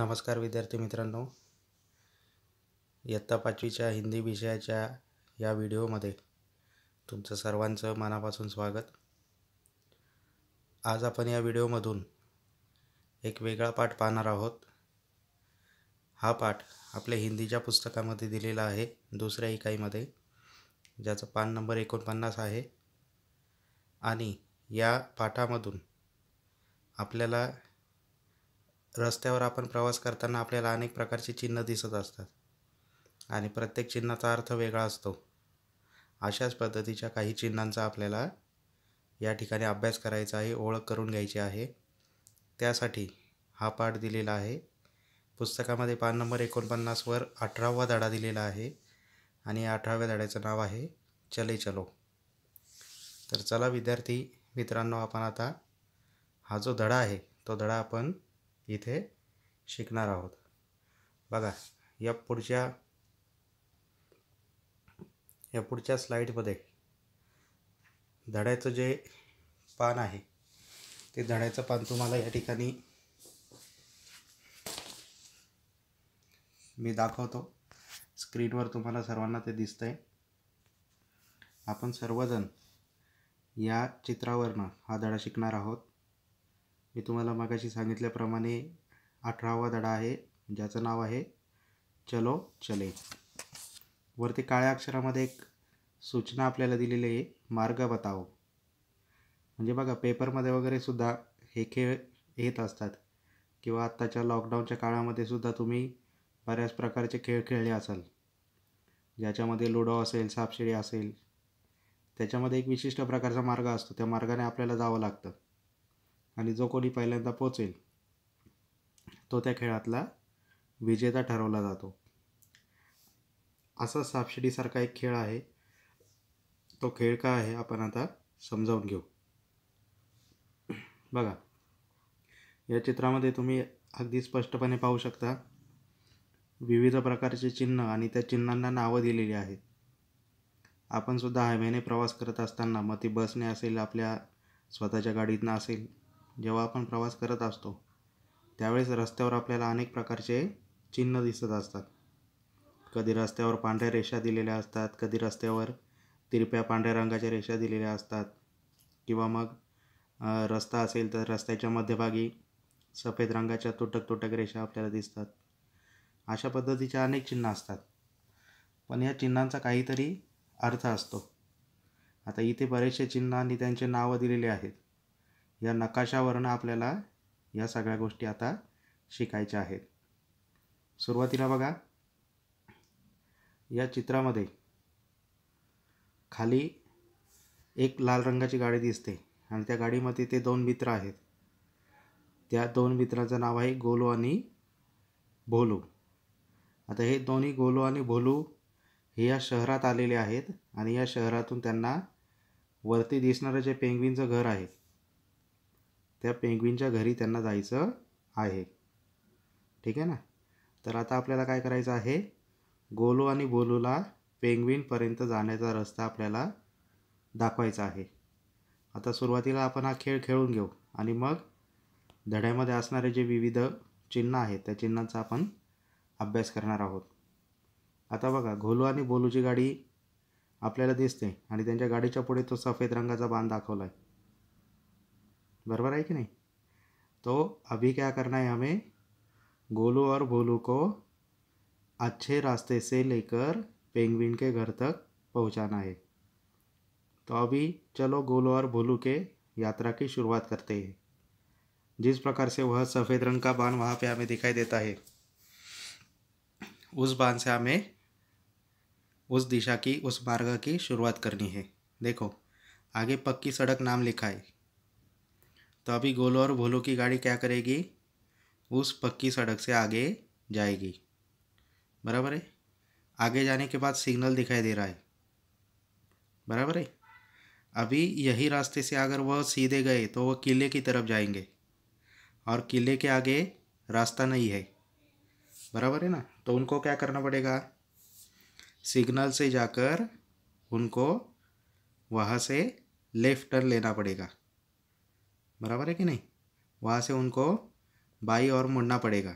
नमस्कार विद्यार्थी मित्रांनो इयत्ता पाचवीच्या हिंदी विषयाच्या या व्हिडिओमध्ये तुमचं सर्वांचं मनापासून स्वागत आज आपण या व्हिडिओमधून एक वेगळा पाठ पाहणार आहोत हा पाठ आपल्या हिंदीच्या पुस्तकामध्ये दिलेला आहे दुसऱ्या इकाईमध्ये ज्याचं पान नंबर एकोणपन्नास आहे आणि या पाठामधून आपल्याला रस्त्यावर आपण प्रवास करताना आपल्याला अनेक प्रकारची चिन्ह दिसत असतात आणि प्रत्येक चिन्हाचा अर्थ वेगळा असतो अशाच पद्धतीच्या काही चिन्हांचा आपल्याला या ठिकाणी अभ्यास करायचा आहे ओळख करून घ्यायची आहे त्यासाठी हा पाठ दिलेला आहे पुस्तकामध्ये पान नंबर एकोणपन्नासवर अठरावा धडा दिलेला आहे आणि या अठराव्या धड्याचं नाव आहे चले चलो तर चला विद्यार्थी मित्रांनो आपण आता हा जो धडा आहे तो धडा आपण इथे शिकणार आहोत बघा या पुढच्या या पुढच्या स्लाईडमध्ये धड्याचं जे पान आहे ते धड्याचं पान तुम्हाला या ठिकाणी मी दाखवतो स्क्रीनवर तुम्हाला सर्वांना ते दिसतंय आहे आपण सर्वजण या चित्रावरनं हा धडा शिकणार आहोत मी तुम्हाला मागाशी सांगितल्याप्रमाणे अठरावा धडा आहे ज्याचं नाव आहे चलो चले वरती काळ्या अक्षरामध्ये एक सूचना आपल्याला दिलेली आहे मार्ग बताओ म्हणजे बघा पेपरमध्ये वगैरे सुद्धा हे खेळ येत असतात किंवा आत्ताच्या लॉकडाऊनच्या काळामध्ये सुद्धा तुम्ही बऱ्याच प्रकारचे खेळ खेळले असाल ज्याच्यामध्ये लुडो असेल सापशिडी असेल त्याच्यामध्ये एक विशिष्ट प्रकारचा मार्ग असतो त्या मार्गाने आपल्याला जावं लागतं आणि जो कोणी पहिल्यांदा पोचेल तो त्या खेळातला विजेता ठरवला जातो असा सापशिडीसारखा एक खेळ आहे तो खेळ काय आहे आपण आता समजावून घेऊ बघा या चित्रामध्ये तुम्ही अगदी स्पष्टपणे पाहू शकता विविध प्रकारचे चिन्ह आणि त्या चिन्हांना नावं दिलेली आहेत आपण सुद्धा हायवेने प्रवास करत असताना मग ती बसने असेल आपल्या स्वतःच्या गाडीतनं असेल जेव्हा आपण प्रवास करत असतो त्यावेळेस रस्त्यावर आपल्याला अनेक प्रकारचे चिन्ह दिसत असतात कधी रस्त्यावर पांढऱ्या रेषा दिलेल्या असतात कधी रस्त्यावर तिरप्या पांढऱ्या रंगाच्या रेषा दिलेल्या असतात किंवा मग रस्ता असेल तर रस्त्याच्या मध्यभागी सफेद रंगाच्या तुटक तुटक रेषा आपल्याला दिसतात अशा पद्धतीच्या अनेक चिन्ह असतात पण या चिन्हांचा काहीतरी अर्थ असतो आता इथे बरेचसे चिन्ह आणि त्यांचे नावं दिलेली आहेत या नकाशावरनं आपल्याला या सगळ्या गोष्टी आता शिकायच्या आहेत सुरुवातीला बघा या चित्रामध्ये खाली एक लाल रंगाची गाडी दिसते आणि त्या गाडीमध्ये ते दोन मित्र आहेत त्या दोन मित्राचं नाव आहे गोलू आणि भोलू आता हे दोन्ही गोलू आणि भोलू हे या शहरात आलेले आहेत आणि या शहरातून त्यांना वरती दिसणारं जे पेंग्विनचं घर आहे त्या पेंग्विनच्या घरी त्यांना जायचं आहे ठीक आहे ना तर आता आपल्याला काय करायचं आहे गोलू आणि बोलूला पेंग्विनपर्यंत जाण्याचा रस्ता आपल्याला दाखवायचा आहे आता सुरुवातीला आपण हा खेळ खेळून घेऊ आणि मग धड्यामध्ये असणारे जे विविध चिन्ह आहेत त्या चिन्हांचा आपण अभ्यास करणार आहोत आता बघा घोलू आणि बोलूची गाडी आपल्याला दिसते आणि त्यांच्या गाडीच्या पुढे तो सफेद रंगाचा बाण दाखवला आहे बराबर है कि नहीं तो अभी क्या करना है हमें गोलू और भोलू को अच्छे रास्ते से लेकर पेंगविन के घर तक पहुंचाना है तो अभी चलो गोलू और भोलू के यात्रा की शुरुआत करते हैं जिस प्रकार से वह सफ़ेद रंग का बांध वहाँ पे हमें दिखाई देता है उस बांध से हमें उस दिशा की उस मार्ग की शुरुआत करनी है देखो आगे पक्की सड़क नाम लिखा है तो अभी गोलो और भोलो की गाड़ी क्या करेगी उस पक्की सड़क से आगे जाएगी बराबर है आगे जाने के बाद सिग्नल दिखाई दे रहा है बराबर है अभी यही रास्ते से अगर वह सीधे गए तो वह किले की तरफ जाएंगे और किले के आगे रास्ता नहीं है बराबर है ना तो उनको क्या करना पड़ेगा सिग्नल से जाकर उनको वहाँ से लेफ़्ट टर्न लेना पड़ेगा बरोबर आहे की नाही वहाँ येऊन उनको बाई और मोडणा पडेगा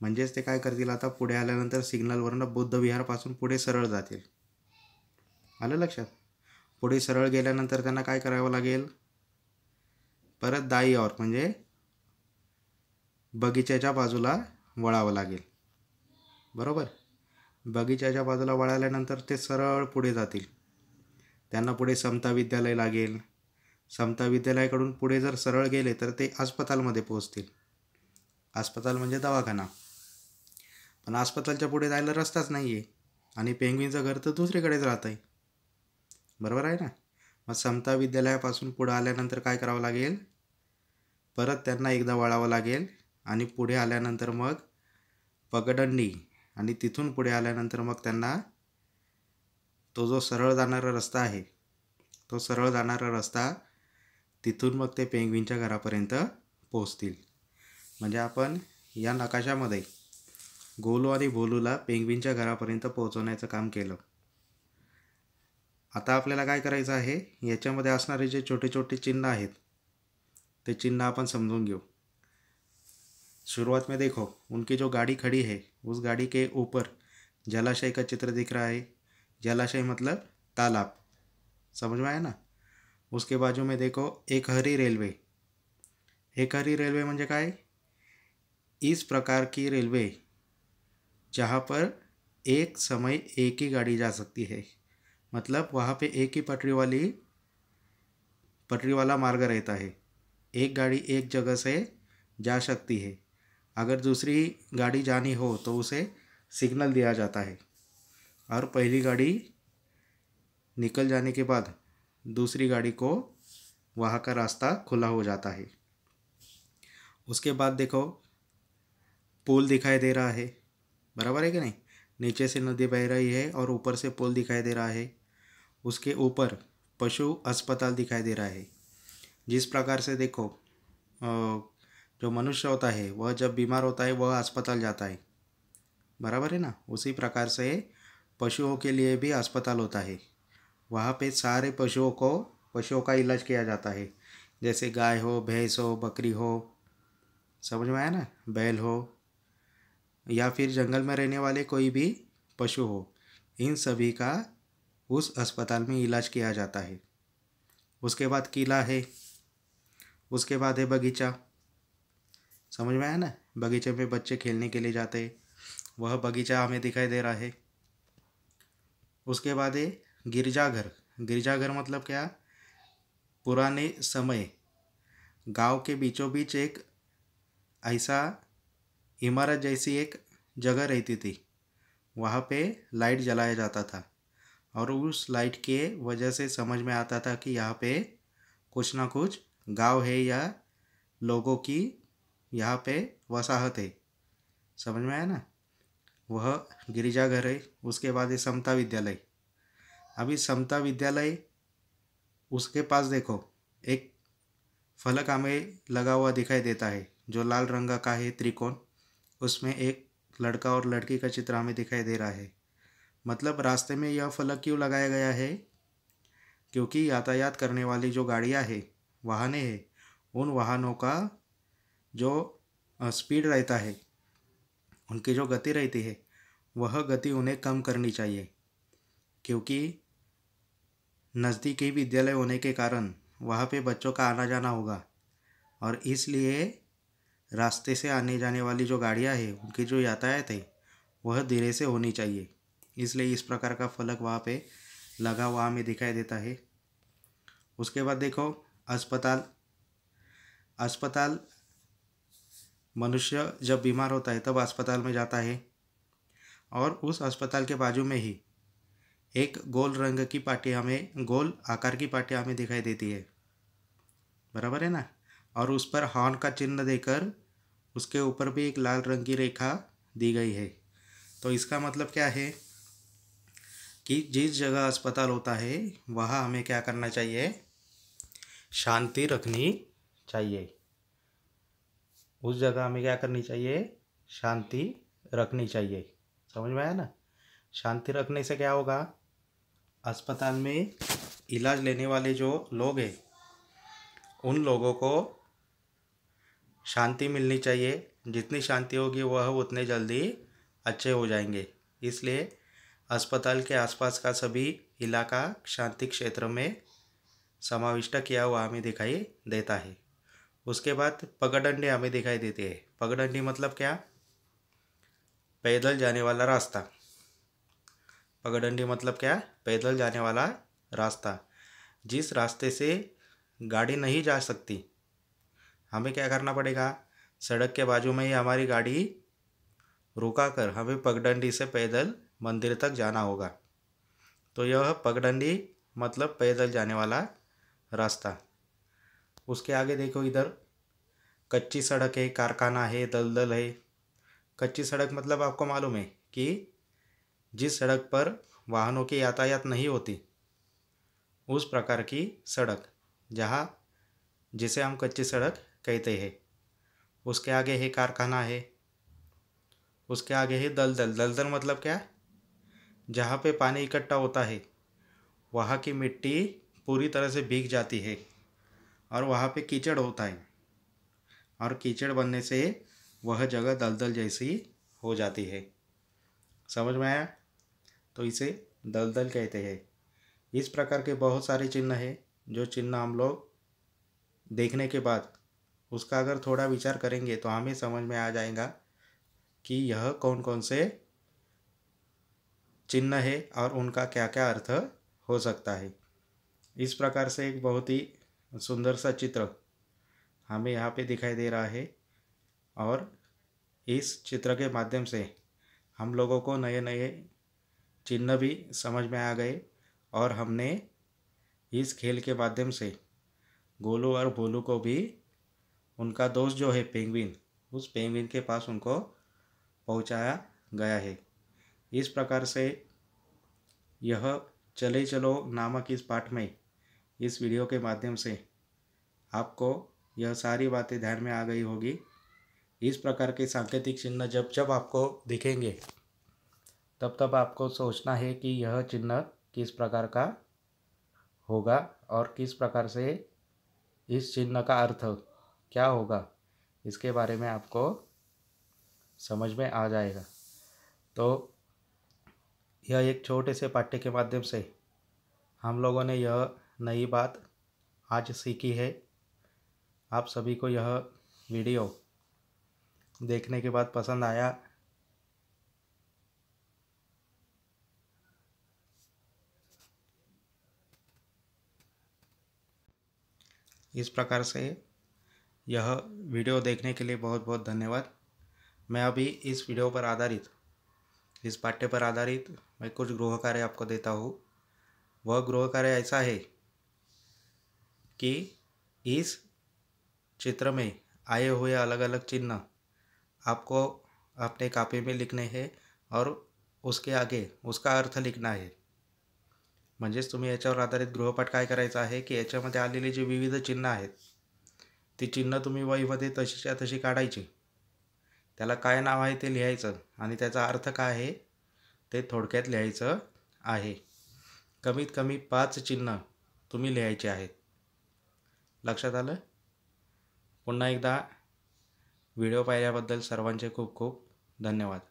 म्हणजेच ते काय करतील आता पुढे आल्यानंतर सिग्नलवरनं बुद्धविहारपासून पुढे सरळ जातील आलं लक्षात पुढे सरळ गेल्यानंतर त्यांना काय करावं लागेल परत दाई और म्हणजे बगीचाच्या बाजूला वळावं लागेल बरोबर बगीचाच्या बाजूला वळाल्यानंतर ते सरळ पुढे जातील त्यांना पुढे समता विद्यालय लागेल समता विद्यालयाकडून पुढे जर सरळ गेले तर ते अस्पतालमध्ये पोहोचतील अस्पताल म्हणजे दवाखाना पण अस्पतालच्या पुढे जायला रस्ताच नाही आहे आणि पेंग्विनचं घर तर दुसरीकडेच राहत आहे बरोबर आहे ना मग समता विद्यालयापासून पुढं आल्यानंतर काय करावं लागेल परत त्यांना एकदा वळावं लागेल आणि पुढे आल्यानंतर मग पगडंडी आणि तिथून पुढे आल्यानंतर मग त्यांना तो जो सरळ जाणारा रस्ता आहे तो सरळ जाणारा रस्ता तिथून मग ते पेंगवीनच्या घरापर्यंत पोचतील म्हणजे आपण या नकाशामध्ये गोलू आणि भोलूला पेंगवींच्या घरापर्यंत पोहोचवण्याचं काम केलं आता आपल्याला काय करायचं आहे याच्यामध्ये असणारे जे छोटे छोटे चिन्ह आहेत ते चिन्ह आपण समजून घेऊ शुरुआत में देखो उनकी जो गाड़ी खड़ी है उस गाड़ी के ऊपर जलाशय का चित्र दिख रहा है जलाशय मतलब तालाब समझ में आया ना उसके बाजू में देखो एक हरी रेलवे एक हरी रेल्वे म्हणजे है इस प्रकार की रेलवे जहाँ पर एक समय एक ही गाड़ी जा सकती है मतलब वहाँ पे एक ही पटरी वाली पटरी वाला मार्ग रहता है एक गाड़ी एक जगह से जा सकती है अगर दूसरी गाड़ी जानी हो तो उसे सिग्नल दिया जाता है और पहली गाड़ी निकल जाने के बाद दूसरी गाड़ी को वहाँ का रास्ता खुला हो जाता है उसके बाद देखो पुल दिखाई दे रहा है बराबर है कि नहीं नीचे से नदी बह रही है और ऊपर से पुल दिखाई दे रहा है उसके ऊपर पशु अस्पताल दिखाई दे रहा है जिस प्रकार से देखो जो मनुष्य होता है वह जब बीमार होता है वह अस्पताल जाता है बराबर है ना उसी प्रकार से पशुओं के लिए भी अस्पताल होता है वहाँ पे सारे पशुओं को पशुओं का इलाज किया जाता है जैसे गाय हो भैंस हो बकरी हो समझ में आया ना बैल हो या फिर जंगल में रहने वाले कोई भी पशु हो इन सभी का उस अस्पताल में इलाज किया जाता है उसके बाद किला है उसके बाद है बगीचा समझ में आया ना बगीचे में बच्चे खेलने के लिए जाते हैं वह बगीचा हमें दिखाई दे रहा है उसके बाद है गिरजाघर गिरजाघर मतलब क्या पुराने समय गांव के बीचों बीच एक ऐसा इमारत जैसी एक जगह रहती थी वहाँ पे लाइट जलाया जाता था और उस लाइट के वजह से समझ में आता था कि यहाँ पे कुछ ना कुछ गांव है या लोगों की यहाँ पे वसाहत है समझ में आया ना वह गिरिजाघर है उसके बाद ये समता विद्यालय अभी समता विद्यालय उसके पास देखो एक फलक हमें लगा हुआ दिखाई देता है जो लाल रंग का है त्रिकोण उसमें एक लड़का और लड़की का चित्र हमें दिखाई दे रहा है मतलब रास्ते में यह फलक क्यों लगाया गया है क्योंकि यातायात करने वाली जो गाड़ियाँ है वाहने हैं उन वाहनों का जो स्पीड रहता है उनकी जो गति रहती है वह गति उन्हें कम करनी चाहिए क्योंकि नज़दीकी विद्यालय होने के कारण वहाँ पे बच्चों का आना जाना होगा और इसलिए रास्ते से आने जाने वाली जो गाड़ियाँ है उनकी जो यातायात है वह धीरे से होनी चाहिए इसलिए इस प्रकार का फलक वहाँ पे लगा हुआ हमें दिखाई देता है उसके बाद देखो अस्पताल अस्पताल मनुष्य जब बीमार होता है तब अस्पताल में जाता है और उस अस्पताल के बाजू में ही एक गोल रंग की पार्टी हमें गोल आकार की पाटिया हमें दिखाई देती है बराबर है ना और उस पर हॉर्न का चिन्ह देकर उसके ऊपर भी एक लाल रंग की रेखा दी गई है तो इसका मतलब क्या है कि जिस जगह अस्पताल होता है वहाँ हमें क्या करना चाहिए शांति रखनी चाहिए उस जगह हमें क्या करनी चाहिए शांति रखनी चाहिए समझ में आया ना शांति रखने से क्या होगा अस्पताल में इलाज लेने वाले जो लोग हैं उन लोगों को शांति मिलनी चाहिए जितनी शांति होगी वह उतने जल्दी अच्छे हो जाएंगे इसलिए अस्पताल के आसपास का सभी इलाका शांति क्षेत्र में समाविष्ट किया हुआ हमें दिखाई देता है उसके बाद पगडंडी हमें दिखाई देती है पगडंडी मतलब क्या पैदल जाने वाला रास्ता पगडंडी मतलब क्या पैदल जाने वाला रास्ता जिस रास्ते से गाड़ी नहीं जा सकती हमें क्या करना पड़ेगा सड़क के बाजू में ही हमारी गाड़ी रुका कर हमें पगडंडी से पैदल मंदिर तक जाना होगा तो यह पगडंडी मतलब पैदल जाने वाला रास्ता उसके आगे देखो इधर कच्ची सड़क है कारखाना है दलदल है कच्ची सड़क मतलब आपको मालूम है कि जिस सड़क पर वाहनों की यातायात नहीं होती उस प्रकार की सड़क जहाँ जिसे हम कच्ची सड़क कहते हैं उसके आगे है कारखाना है उसके आगे है दलदल दलदल मतलब क्या जहाँ पे पानी इकट्ठा होता है वहाँ की मिट्टी पूरी तरह से भीग जाती है और वहाँ पे कीचड़ होता है और कीचड़ बनने से वह जगह दलदल जैसी हो जाती है समझ में आया तो इसे दलदल कहते हैं इस प्रकार के बहुत सारे चिन्ह हैं जो चिन्ह हम लोग देखने के बाद उसका अगर थोड़ा विचार करेंगे तो हमें समझ में आ जाएगा कि यह कौन कौन से चिन्ह है और उनका क्या क्या अर्थ हो सकता है इस प्रकार से एक बहुत ही सुंदर सा चित्र हमें यहाँ पे दिखाई दे रहा है और इस चित्र के माध्यम से हम लोगों को नए नए चिन्ह भी समझ में आ गए और हमने इस खेल के माध्यम से गोलू और भोलू को भी उनका दोस्त जो है पेंगविन उस पेंगविन के पास उनको पहुंचाया गया है इस प्रकार से यह चले चलो नामक इस पाठ में इस वीडियो के माध्यम से आपको यह सारी बातें ध्यान में आ गई होगी इस प्रकार के सांकेतिक चिन्ह जब जब आपको दिखेंगे तब तब आपको सोचना है कि यह चिन्ह किस प्रकार का होगा और किस प्रकार से इस चिन्ह का अर्थ क्या होगा इसके बारे में आपको समझ में आ जाएगा तो यह एक छोटे से पाठ्य के माध्यम से हम लोगों ने यह नई बात आज सीखी है आप सभी को यह वीडियो देखने के बाद पसंद आया इस प्रकार से यह वीडियो देखने के लिए बहुत बहुत धन्यवाद मैं अभी इस वीडियो पर आधारित इस पाठ्य पर आधारित मैं कुछ गृह कार्य आपको देता हूँ वह गृह कार्य ऐसा है कि इस चित्र में आए हुए अलग अलग चिन्ह आपको अपने कापी में लिखने हैं और उसके आगे उसका अर्थ लिखना है म्हणजेच तुम्ही याच्यावर आधारित गृहपाठ काय करायचा आहे की याच्यामध्ये आलेली जी विविध चिन्ह आहेत ती चिन्ह तुम्ही वहीमध्ये तशीच्या तशी काढायची त्याला काय नाव आहे ते लिहायचं आणि त्याचा अर्थ काय आहे ते थोडक्यात लिहायचं आहे कमीत कमी पाच चिन्ह तुम्ही लिहायचे आहेत लक्षात आलं पुन्हा एकदा व्हिडिओ पाहिल्याबद्दल सर्वांचे खूप खूप धन्यवाद